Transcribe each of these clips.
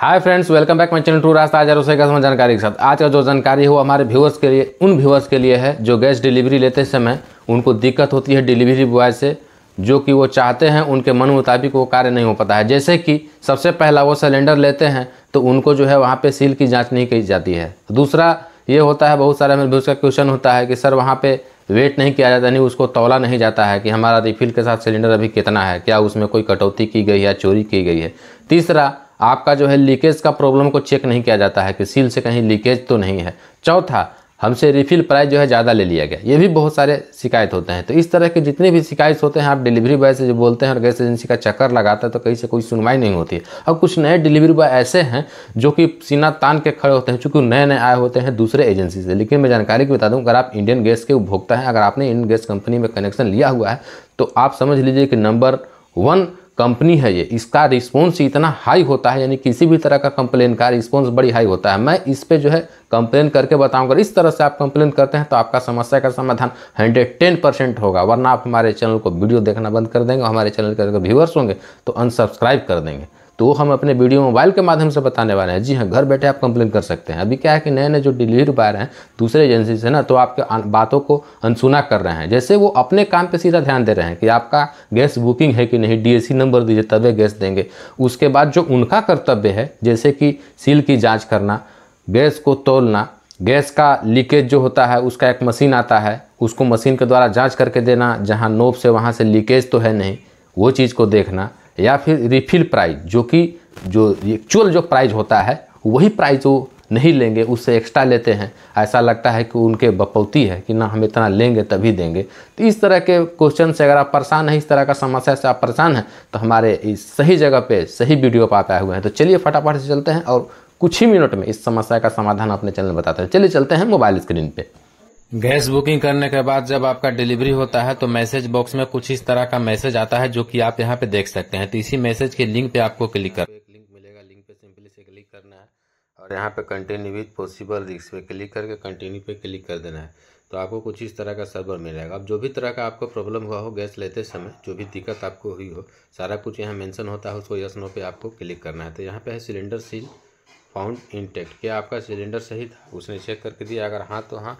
hi friends welcome back my channel to रास्ता आज रोसे का जानकारी के साथ आज का जो जानकारी है वो हमारे व्यूअर्स के लिए उन व्यूअर्स के लिए है जो गैस डिलीवरी लेते समय उनको दिक्कत होती है डिलीवरी बॉय से जो कि वो चाहते हैं उनके मन मुताबिक वो कार्य नहीं हो पाता है जैसे कि सबसे पहला वो सिलेंडर लेते हैं तो उनको जो है वहाँ पर सील की जाँच नहीं की जाती है दूसरा ये होता है बहुत सारे हमारे व्यूज़ का क्वेश्चन होता है कि सर वहाँ पर वेट नहीं किया जाता यानी उसको तोला नहीं जाता है कि हमारा रिफिल के साथ सिलेंडर अभी कितना है क्या उसमें कोई कटौती की गई है चोरी की गई है तीसरा आपका जो है लीकेज का प्रॉब्लम को चेक नहीं किया जाता है कि सील से कहीं लीकेज तो नहीं है चौथा हमसे रिफिल प्राइस जो है ज़्यादा ले लिया गया ये भी बहुत सारे शिकायत होते हैं तो इस तरह के जितने भी शिकायत होते हैं आप डिलीवरी बॉय से जो बोलते हैं और गैस एजेंसी का चक्कर लगाता है तो कहीं से कोई सुनवाई नहीं होती अब कुछ नए डिलीवरी बॉय ऐसे हैं जो कि सीना तान के खड़े होते हैं चूँकि नए नए आए होते हैं दूसरे एजेंसी से लेकिन मैं जानकारी की बता दूँ अगर आप इंडियन गैस के उपभोक्ता हैं अगर आपने इंडियन गैस कंपनी में कनेक्शन लिया हुआ है तो आप समझ लीजिए कि नंबर वन कंपनी है ये इसका रिस्पॉन्स इतना हाई होता है यानी किसी भी तरह का कंप्लेन का रिस्पॉन्स बड़ी हाई होता है मैं इस पर जो है कंप्लेन करके बताऊंगा इस तरह से आप कंप्लेन करते हैं तो आपका समस्या का समाधान हंड्रेड टेन परसेंट होगा वरना आप हमारे चैनल को वीडियो देखना बंद कर देंगे हमारे चैनल के अगर व्यूअर्स होंगे तो अनसब्सक्राइब कर देंगे तो हम अपने वीडियो मोबाइल के माध्यम से बताने वाले हैं जी हाँ घर बैठे आप कंप्लेन कर सकते हैं अभी क्या है कि नए नए जो डिलीवरी बॉय हैं दूसरे एजेंसी से ना तो आपके बातों को अनसुना कर रहे हैं जैसे वो अपने काम पे सीधा ध्यान दे रहे हैं कि आपका गैस बुकिंग है कि नहीं डी नंबर दीजिए तबे गैस देंगे उसके बाद जो उनका कर्तव्य है जैसे कि सील की जाँच करना गैस को तोलना गैस का लीकेज जो होता है उसका एक मशीन आता है उसको मशीन के द्वारा जाँच करके देना जहाँ नोब से वहाँ से लीकेज तो है नहीं वो चीज़ को देखना या फिर रिफिल प्राइज जो कि जो एक्चुअल जो प्राइज होता है वही प्राइज वो नहीं लेंगे उससे एक्स्ट्रा लेते हैं ऐसा लगता है कि उनके बपौती है कि ना हम इतना लेंगे तभी देंगे तो इस तरह के क्वेश्चन से अगर आप परेशान हैं इस तरह का समस्या से आप परेशान हैं तो हमारे इस सही जगह पे सही वीडियो पर आए हुए हैं तो चलिए फटाफट से चलते हैं और कुछ ही मिनट में इस समस्या का समाधान अपने चैनल में बताते हैं चलिए चलते हैं मोबाइल स्क्रीन पर गैस बुकिंग करने के बाद जब आपका डिलीवरी होता है तो मैसेज बॉक्स में कुछ इस तरह का मैसेज आता है जो कि आप यहाँ पे देख सकते हैं तो इसी मैसेज के लिंक पे आपको क्लिक कर एक लिंक मिलेगा लिंक पे सिंपली से क्लिक करना है और यहाँ पे कंटिन्यू विथ पॉसिबल रिक्स पे क्लिक करके कंटिन्यू पे क्लिक कर देना है तो आपको कुछ इस तरह का सर्वर मिलेगा अब जो भी तरह का आपको प्रॉब्लम हुआ हो गैस लेते समय जो भी दिक्कत आपको हुई हो सारा कुछ यहाँ मैंसन होता है उसको यस नो पे आपको क्लिक करना है तो यहाँ पे है सिलेंडर सील फाउंड इंटेक्ट क्या आपका सिलेंडर सही था उसने चेक करके दिया अगर हाँ तो हाँ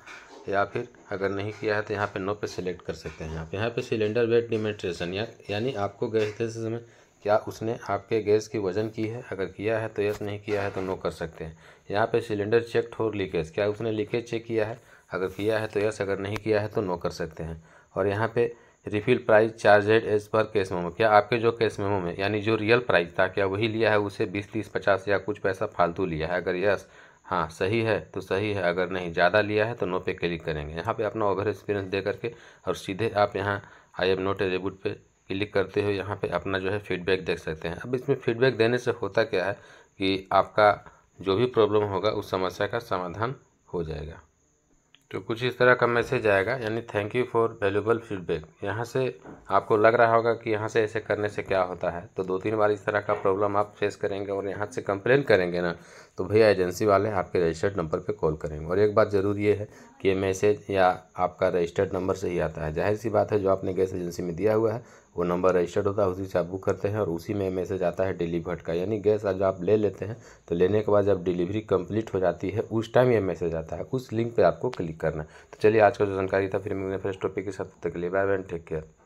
या फिर अगर नहीं किया है तो यहाँ पे नो पे सिलेक्ट कर सकते हैं आप यहाँ पे सिलेंडर वेट डिमेंट्रेशन या यानी आपको गैस देते समय क्या उसने आपके गैस की वजन की है अगर किया है तो यस नहीं किया है तो नो कर सकते हैं यहाँ पे सिलेंडर चेक फॉर लीकेज क्या उसने लीकेज चेक किया है अगर किया है तो यस अगर नहीं किया है तो नो कर सकते हैं और यहाँ पर refill price charged as per cash memo क्या आपके जो कैश मेमो में यानी जो रियल प्राइस था क्या वही लिया है उसे बीस तीस पचास या कुछ पैसा फालतू लिया है अगर यस हाँ सही है तो सही है अगर नहीं ज़्यादा लिया है तो नो पे क्लिक करेंगे यहाँ पे अपना ओवर एक्सपीरियंस दे करके और सीधे आप यहाँ आई एम नोट ए रेबुट पे क्लिक करते हो यहाँ पे अपना जो है फीडबैक देख सकते हैं अब इसमें फीडबैक देने से होता क्या है कि आपका जो भी प्रॉब्लम होगा उस समस्या का समाधान हो जाएगा तो कुछ इस तरह का मैसेज आएगा यानी thank you for valuable feedback यहाँ से आपको लग रहा होगा कि यहाँ से ऐसे करने से क्या होता है तो दो तीन बार इस तरह का प्रॉब्लम आप फेस करेंगे और यहाँ से कंप्लेन करेंगे ना तो भैया एजेंसी वाले आपके रजिस्टर्ड नंबर पे कॉल करेंगे और एक बात ज़रूर ये है कि ये मैसेज या आपका रजिस्टर्ड नंबर से ही आता है जाहिर सी बात है जो आपने गैस एजेंसी में दिया हुआ है वो नंबर रजिस्टर्ड होता है उसी से आप बुक करते हैं और उसी में मैसेज आता है डिलीवर्ड का यानी गैस अगर आप ले लेते हैं तो लेने के बाद जब डिलीवरी कंप्लीट हो जाती है उस टाइम ये मैसेज आता है उस लिंक पर आपको क्लिक करना है तो चलिए आज का जो जानकारी था फिर मिलने फर्स्ट टॉपिक के साथ तक लिए बाय एंड टेक केयर